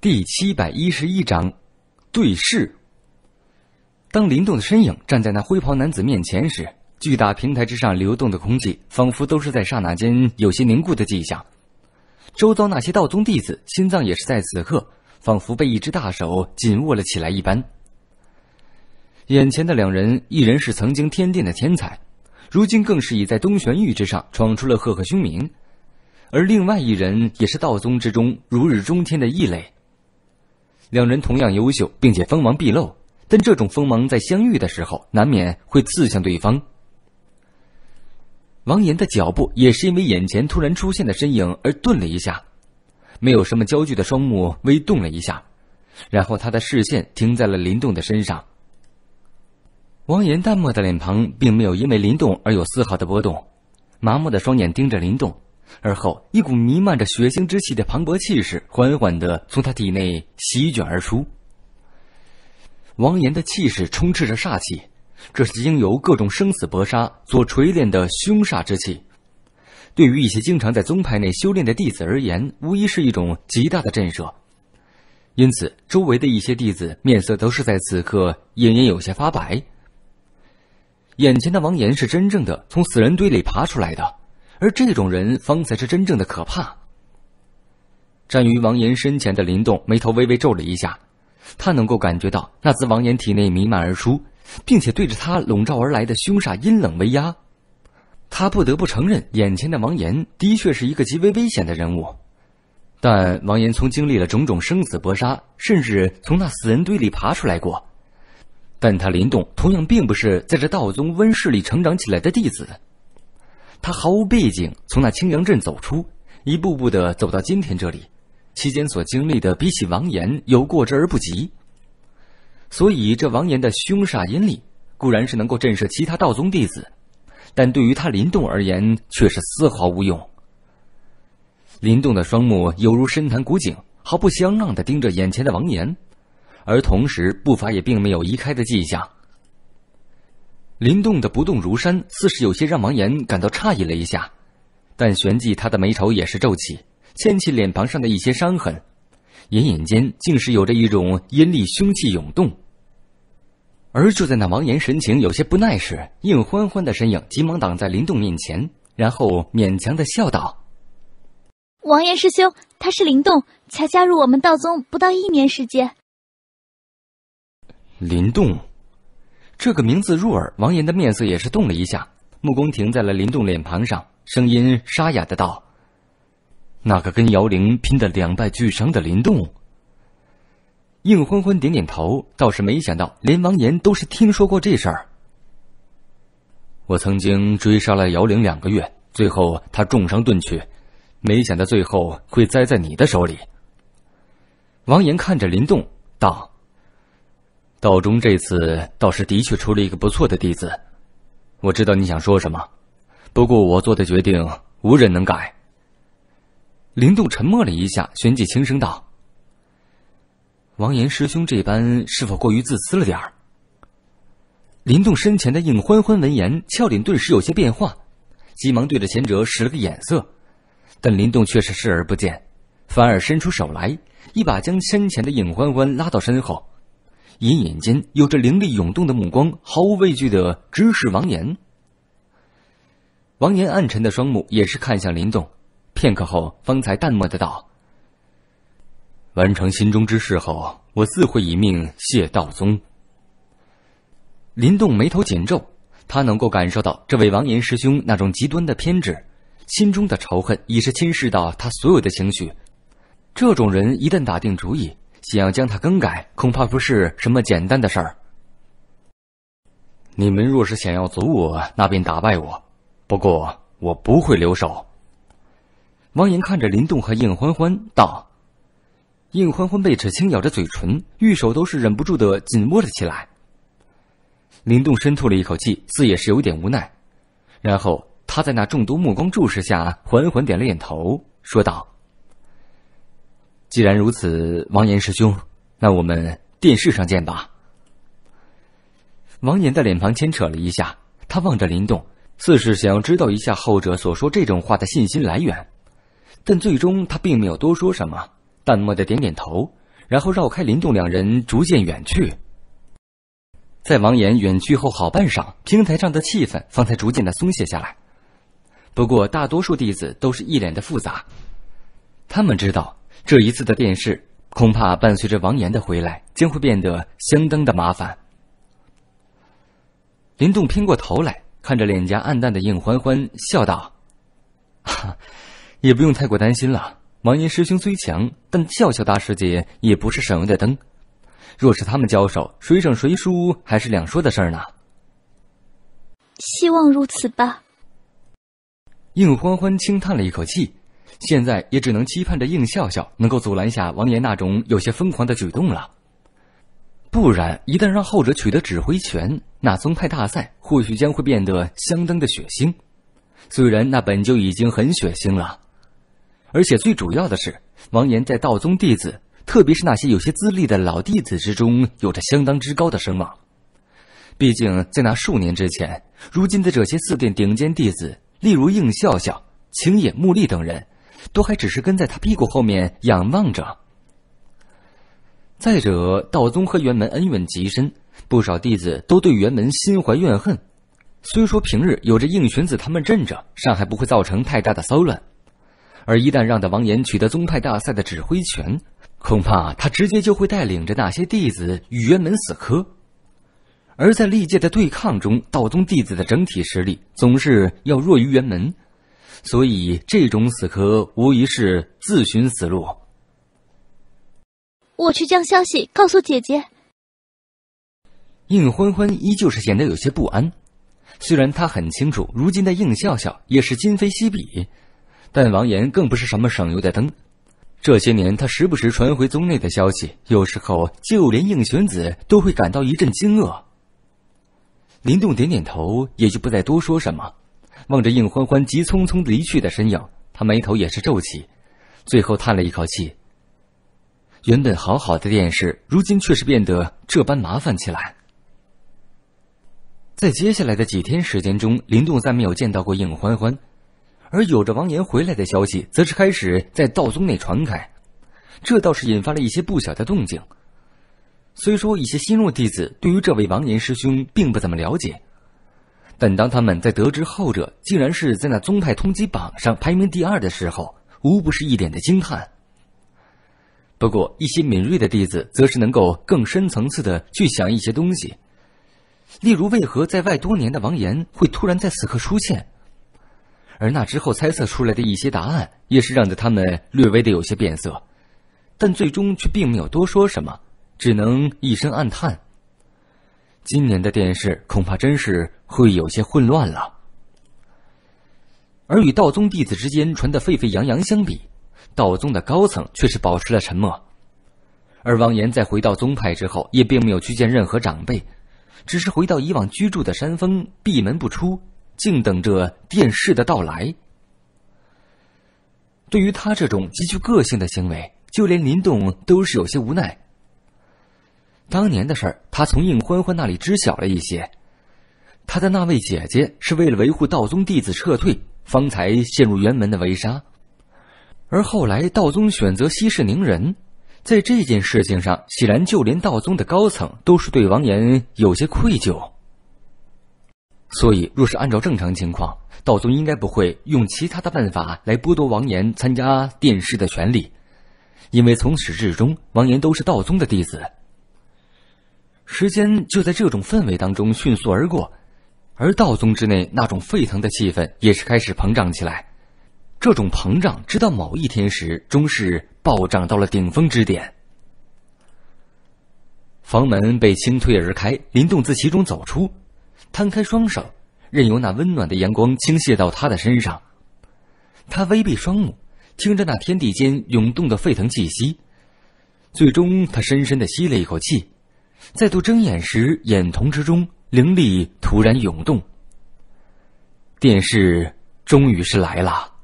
第七百一十一章，对视。当林动的身影站在那灰袍男子面前时，巨大平台之上流动的空气仿佛都是在刹那间有些凝固的迹象。周遭那些道宗弟子心脏也是在此刻，仿佛被一只大手紧握了起来一般。眼前的两人，一人是曾经天殿的天才，如今更是已在东玄域之上闯出了赫赫凶名；而另外一人，也是道宗之中如日中天的异类。两人同样优秀，并且锋芒毕露，但这种锋芒在相遇的时候，难免会刺向对方。王岩的脚步也是因为眼前突然出现的身影而顿了一下，没有什么焦距的双目微动了一下，然后他的视线停在了林动的身上。王岩淡漠的脸庞并没有因为林动而有丝毫的波动，麻木的双眼盯着林动。而后，一股弥漫着血腥之气的磅礴气势缓缓的从他体内席卷而出。王岩的气势充斥着煞气，这是经由各种生死搏杀所锤炼的凶煞之气。对于一些经常在宗派内修炼的弟子而言，无疑是一种极大的震慑。因此，周围的一些弟子面色都是在此刻隐隐有些发白。眼前的王岩是真正的从死人堆里爬出来的。而这种人方才是真正的可怕。站于王岩身前的林动眉头微微皱了一下，他能够感觉到那自王岩体内弥漫而出，并且对着他笼罩而来的凶煞阴冷威压。他不得不承认，眼前的王岩的确是一个极为危险的人物。但王岩从经历了种种生死搏杀，甚至从那死人堆里爬出来过；但他林动同样并不是在这道宗温室里成长起来的弟子。他毫无背景，从那青阳镇走出，一步步的走到今天这里，期间所经历的比起王岩有过之而不及。所以这王岩的凶煞阴力，固然是能够震慑其他道宗弟子，但对于他林动而言，却是丝毫无用。林动的双目犹如深潭古井，毫不相让的盯着眼前的王岩，而同时步伐也并没有移开的迹象。林动的不动如山，似是有些让王岩感到诧异了一下，但旋即他的眉头也是皱起，牵起脸庞上的一些伤痕，隐隐间竟是有着一种阴厉凶气涌动。而就在那王岩神情有些不耐时，应欢欢的身影急忙挡在林动面前，然后勉强的笑道：“王岩师兄，他是林动，才加入我们道宗不到一年时间。”林动。这个名字入耳，王岩的面色也是动了一下，目光停在了林动脸庞上，声音沙哑的道：“那个跟姚玲拼的两败俱伤的林动。”应欢欢点点头，倒是没想到连王岩都是听说过这事儿。我曾经追杀了姚玲两个月，最后他重伤遁去，没想到最后会栽在你的手里。王岩看着林动，道。道中这次倒是的确出了一个不错的弟子，我知道你想说什么，不过我做的决定无人能改。林动沉默了一下，旋即轻声道：“王岩师兄这般是否过于自私了点儿？”林动身前的应欢欢闻言，俏脸顿时有些变化，急忙对着前者使了个眼色，但林动却是视而不见，反而伸出手来，一把将身前的应欢欢拉到身后。隐隐间有着灵力涌动的目光，毫无畏惧的直视王岩。王岩暗沉的双目也是看向林动，片刻后方才淡漠的道：“完成心中之事后，我自会以命谢道宗。”林动眉头紧皱，他能够感受到这位王岩师兄那种极端的偏执，心中的仇恨已是侵蚀到他所有的情绪。这种人一旦打定主意。想将它更改，恐怕不是什么简单的事儿。你们若是想要阻我，那便打败我。不过我不会留手。王岩看着林动和应欢欢道：“应欢欢被齿轻咬着嘴唇，玉手都是忍不住的紧握了起来。”林动深吐了一口气，似也是有点无奈，然后他在那众多目光注视下，缓缓点了点头，说道。既然如此，王岩师兄，那我们电视上见吧。王岩的脸庞牵扯了一下，他望着林动，似是想要知道一下后者所说这种话的信心来源，但最终他并没有多说什么，淡漠的点点头，然后绕开林动，两人逐渐远去。在王岩远去后，好半晌，平台上的气氛方才逐渐的松懈下来。不过，大多数弟子都是一脸的复杂，他们知道。这一次的电视恐怕伴随着王岩的回来，将会变得相当的麻烦。林动偏过头来看着脸颊暗淡的应欢欢，笑道：“哈，也不用太过担心了。王岩师兄虽强，但笑笑大师姐也不是省油的灯。若是他们交手，谁胜谁输还是两说的事儿呢。”希望如此吧。应欢欢轻叹了一口气。现在也只能期盼着应笑笑能够阻拦下王岩那种有些疯狂的举动了，不然一旦让后者取得指挥权，那宗派大赛或许将会变得相当的血腥。虽然那本就已经很血腥了，而且最主要的是，王岩在道宗弟子，特别是那些有些资历的老弟子之中，有着相当之高的声望。毕竟在那数年之前，如今的这些四殿顶尖弟子，例如应笑笑、青野、木立等人。都还只是跟在他屁股后面仰望着。再者，道宗和辕门恩怨极深，不少弟子都对辕门心怀怨恨。虽说平日有着应玄子他们镇着，尚还不会造成太大的骚乱。而一旦让得王岩取得宗派大赛的指挥权，恐怕他直接就会带领着那些弟子与辕门死磕。而在历届的对抗中，道宗弟子的整体实力总是要弱于辕门。所以，这种死磕无疑是自寻死路。我去将消息告诉姐姐。应欢欢依旧是显得有些不安，虽然他很清楚，如今的应笑笑也是今非昔比，但王岩更不是什么省油的灯。这些年，他时不时传回宗内的消息，有时候就连应玄子都会感到一阵惊愕。林动点点头，也就不再多说什么。望着应欢欢急匆匆离去的身影，他眉头也是皱起，最后叹了一口气。原本好好的殿试，如今却是变得这般麻烦起来。在接下来的几天时间中，林动再没有见到过应欢欢，而有着王岩回来的消息，则是开始在道宗内传开，这倒是引发了一些不小的动静。虽说一些新入弟子对于这位王岩师兄并不怎么了解。但当他们在得知后者竟然是在那宗派通缉榜上排名第二的时候，无不是一脸的惊叹。不过，一些敏锐的弟子则是能够更深层次的去想一些东西，例如为何在外多年的王岩会突然在此刻出现，而那之后猜测出来的一些答案，也是让着他们略微的有些变色，但最终却并没有多说什么，只能一声暗叹。今年的电视恐怕真是。会有些混乱了，而与道宗弟子之间传得沸沸扬扬相比，道宗的高层却是保持了沉默。而王岩在回到宗派之后，也并没有去见任何长辈，只是回到以往居住的山峰，闭门不出，静等着殿试的到来。对于他这种极具个性的行为，就连林动都是有些无奈。当年的事儿，他从应欢欢那里知晓了一些。他的那位姐姐是为了维护道宗弟子撤退，方才陷入辕门的围杀，而后来道宗选择息事宁人，在这件事情上，显然就连道宗的高层都是对王岩有些愧疚，所以若是按照正常情况，道宗应该不会用其他的办法来剥夺王岩参加殿试的权利，因为从始至终，王岩都是道宗的弟子。时间就在这种氛围当中迅速而过。而道宗之内那种沸腾的气氛也是开始膨胀起来，这种膨胀直到某一天时终是暴涨到了顶峰之点。房门被轻推而开，林动自其中走出，摊开双手，任由那温暖的阳光倾泻到他的身上。他微闭双目，听着那天地间涌动的沸腾气息，最终他深深的吸了一口气，再度睁眼时，眼瞳之中。灵力突然涌动，电视终于是来了。